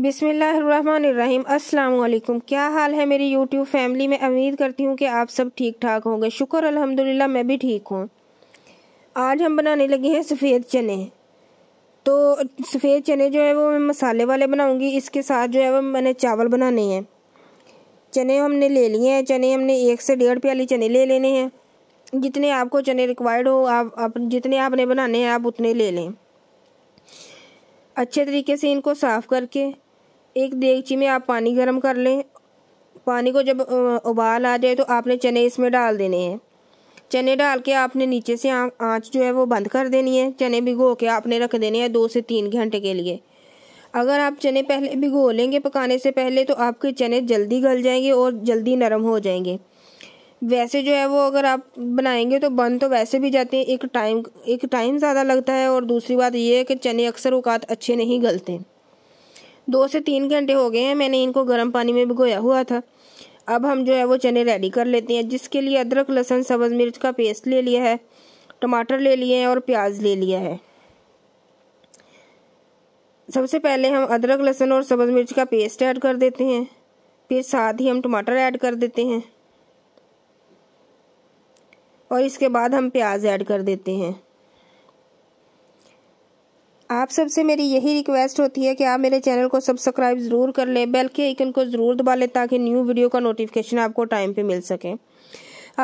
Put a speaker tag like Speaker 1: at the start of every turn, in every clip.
Speaker 1: बिसमीम् अल्लाम क्या हाल है मेरी यूट्यूब फैमिली में उम्मीद करती हूँ कि आप सब ठीक ठाक होंगे शुक्र अल्हम्दुलिल्लाह मैं भी ठीक हूँ आज हम बनाने लगे हैं सफ़ेद चने तो सफ़ेद चने जो है वो मैं मसाले वाले बनाऊँगी इसके साथ जो है वो मैंने चावल बनाने हैं चने हमने ले लिए हैं चने हमने एक से डेढ़ प्याली चने ले लेने हैं जितने आपको चने रिक्वायर्ड हो आप, आप जितने आपने बनाने हैं आप उतने ले लें अच्छे तरीके से इनको साफ़ करके एक देगची में आप पानी गर्म कर लें पानी को जब उबाल आ जाए तो आपने चने इसमें डाल देने हैं चने डाल के आपने नीचे से आंच जो है वो बंद कर देनी है चने भिगो के आपने रख देने हैं दो से तीन घंटे के लिए अगर आप चने पहले भिगो लेंगे पकाने से पहले तो आपके चने जल्दी गल जाएंगे और जल्दी नरम हो जाएंगे वैसे जो है वो अगर आप बनाएंगे तो बन तो वैसे भी जाते हैं एक टाइम एक टाइम ज़्यादा लगता है और दूसरी बात ये है कि चने अक्सर उकात अच्छे नहीं गलते दो से तीन घंटे हो गए हैं मैंने इनको गर्म पानी में भिगोया हुआ था अब हम जो है वो चने रेडी कर लेते हैं जिसके लिए अदरक लहसुन सब्ज़ मिर्च का पेस्ट ले लिया है टमाटर ले लिए हैं और प्याज ले लिया है सबसे पहले हम अदरक लहसुन और सब्ज़ मिर्च का पेस्ट ऐड कर देते हैं फिर साथ ही हम टमाटर ऐड कर देते हैं और इसके बाद हम प्याज ऐड कर देते हैं आप सबसे मेरी यही रिक्वेस्ट होती है कि आप मेरे चैनल को सब्सक्राइब ज़रूर कर लें बेल के आइकन को ज़रूर दबा लें ताकि न्यू वीडियो का नोटिफिकेशन आपको टाइम पे मिल सके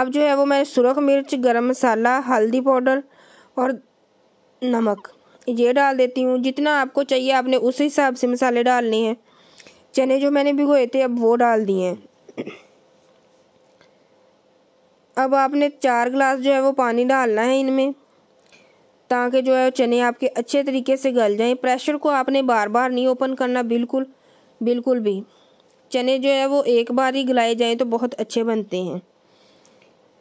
Speaker 1: अब जो है वो मैं सुरख मिर्च गरम मसाला हल्दी पाउडर और नमक ये डाल देती हूँ जितना आपको चाहिए आपने उस हिसाब से मसाले डालने हैं चने जो मैंने भिगोए थे अब वो डाल दिए हैं अब आपने चार गिलास जो है वो पानी डालना है इनमें ताकि जो है चने आपके अच्छे तरीके से गल जाएं प्रेशर को आपने बार बार नहीं ओपन करना बिल्कुल बिल्कुल भी चने जो है वो एक बार ही गलाए जाएं तो बहुत अच्छे बनते हैं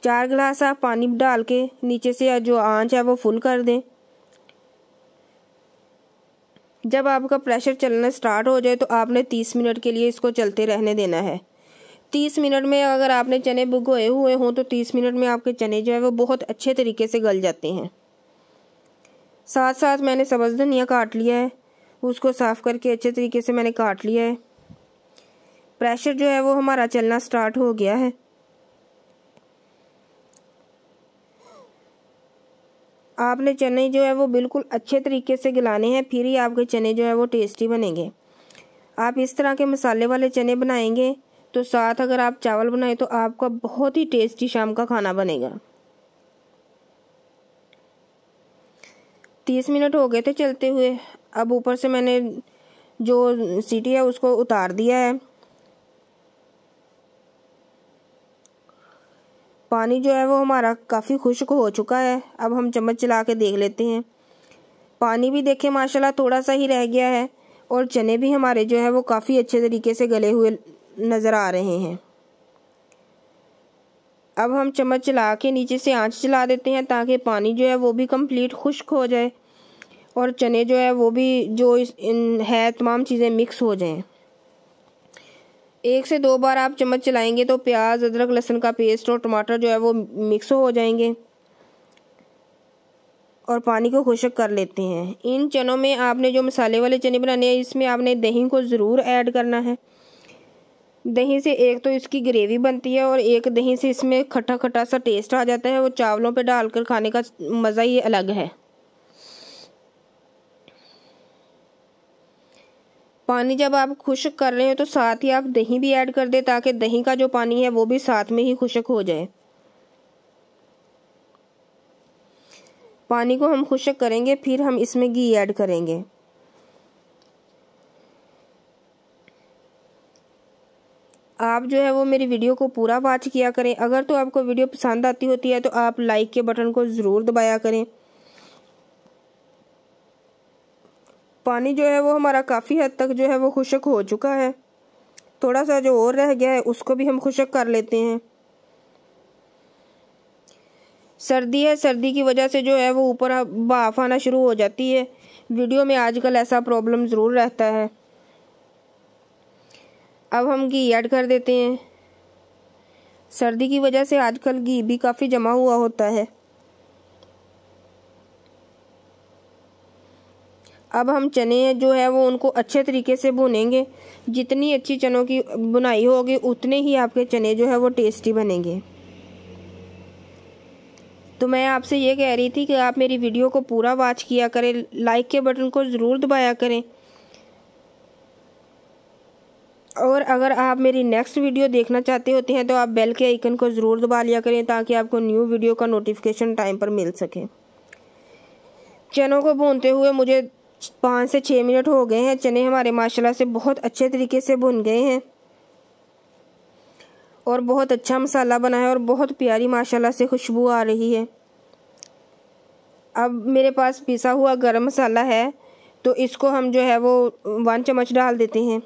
Speaker 1: चार गिलास आप पानी डाल के नीचे से जो आंच है वो फुल कर दें जब आपका प्रेशर चलना स्टार्ट हो जाए तो आपने तीस मिनट के लिए इसको चलते रहने देना है तीस मिनट में अगर आपने चने भिगोए हुए हों तो तीस मिनट में आपके चने जो है वो बहुत अच्छे तरीके से गल जाते हैं साथ साथ मैंने सब्ज़ धनिया काट लिया है उसको साफ़ करके अच्छे तरीके से मैंने काट लिया है प्रेशर जो है वो हमारा चलना स्टार्ट हो गया है आपने चने जो है वो बिल्कुल अच्छे तरीके से गलाने हैं फिर ही आपके चने जो है वो टेस्टी बनेंगे आप इस तरह के मसाले वाले चने बनाएंगे तो साथ अगर आप चावल बनाए तो आपका बहुत ही टेस्टी शाम का खाना बनेगा तीस मिनट हो गए थे चलते हुए अब ऊपर से मैंने जो सीटी है उसको उतार दिया है पानी जो है वो हमारा काफ़ी खुश्क हो चुका है अब हम चम्मच चला के देख लेते हैं पानी भी देखें माशाल्लाह थोड़ा सा ही रह गया है और चने भी हमारे जो है वो काफ़ी अच्छे तरीके से गले हुए नज़र आ रहे हैं अब हम चम्मच चला के नीचे से आंच चला देते हैं ताकि पानी जो है वो भी कंप्लीट खुश्क हो जाए और चने जो है वो भी जो इस इन है तमाम चीज़ें मिक्स हो जाएं एक से दो बार आप चम्मच चलाएंगे तो प्याज अदरक लहसुन का पेस्ट और टमाटर जो है वो मिक्स हो जाएंगे और पानी को खुशक कर लेते हैं इन चनों में आपने जो मसाले वाले चने बनाने हैं इसमें आपने दही को ज़रूर ऐड करना है दही से एक तो इसकी ग्रेवी बनती है और एक दही से इसमें खट्टा खट्टा सा टेस्ट आ जाता है वो चावलों पे डालकर खाने का मज़ा ही अलग है पानी जब आप खुशक कर रहे हो तो साथ ही आप दही भी ऐड कर दें ताकि दही का जो पानी है वो भी साथ में ही खुशक हो जाए पानी को हम खुशक करेंगे फिर हम इसमें घी ऐड करेंगे आप जो है वो मेरी वीडियो को पूरा वॉच किया करें अगर तो आपको वीडियो पसंद आती होती है तो आप लाइक के बटन को ज़रूर दबाया करें पानी जो है वो हमारा काफ़ी हद तक जो है वो खुशक हो चुका है थोड़ा सा जो और रह गया है उसको भी हम खुशक कर लेते हैं सर्दी है सर्दी की वजह से जो है वो ऊपर भाफ आना शुरू हो जाती है वीडियो में आजकल ऐसा प्रॉब्लम ज़रूर रहता है अब हम घी ऐड कर देते हैं सर्दी की वजह से आजकल घी भी काफ़ी जमा हुआ होता है अब हम चने जो है वो उनको अच्छे तरीके से भुनेंगे जितनी अच्छी चनों की बुनाई होगी उतने ही आपके चने जो है वो टेस्टी बनेंगे तो मैं आपसे ये कह रही थी कि आप मेरी वीडियो को पूरा वॉच किया करें लाइक के बटन को ज़रूर दबाया करें और अगर आप मेरी नेक्स्ट वीडियो देखना चाहते होते हैं तो आप बेल के आइकन को ज़रूर दबा लिया करें ताकि आपको न्यू वीडियो का नोटिफिकेशन टाइम पर मिल सके चनों को भूनते हुए मुझे पाँच से छः मिनट हो गए हैं चने हमारे माशाल्लाह से बहुत अच्छे तरीके से भुन गए हैं और बहुत अच्छा मसाला बना है और बहुत प्यारी माशाल्लाह से खुशबू आ रही है अब मेरे पास पिसा हुआ गर्म मसाला है तो इसको हम जो है वो वन चम्मच डाल देते हैं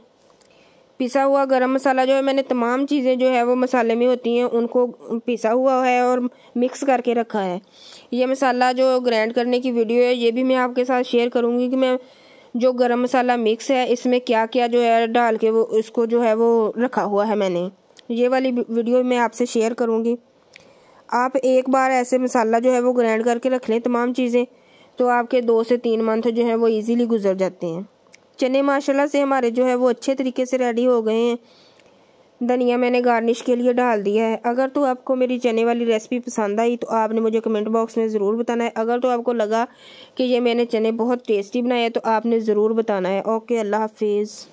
Speaker 1: पिसा हुआ गरम मसाला जो है मैंने तमाम चीज़ें जो है वो मसाले में होती हैं उनको पिसा हुआ है और मिक्स करके रखा है ये मसाला जो ग्राइंड करने की वीडियो है ये भी मैं आपके साथ शेयर करूँगी कि मैं जो गरम मसाला मिक्स है इसमें क्या क्या जो है डाल के वो इसको जो है वो रखा हुआ है मैंने ये वाली वीडियो मैं आपसे शेयर करूँगी आप एक बार ऐसे मसाला जो है वो ग्राइंड करके रख लें तमाम चीज़ें तो आपके दो से तीन मंथ जो है वो ईज़िली गुजर जाते हैं चने माशाल्लाह से हमारे जो है वो अच्छे तरीके से रेडी हो गए हैं धनिया मैंने गार्निश के लिए डाल दिया है अगर तो आपको मेरी चने वाली रेसिपी पसंद आई तो आपने मुझे कमेंट बॉक्स में ज़रूर बताना है अगर तो आपको लगा कि ये मैंने चने बहुत टेस्टी बनाए तो आपने ज़रूर बताना है ओके अल्लाह हाफिज़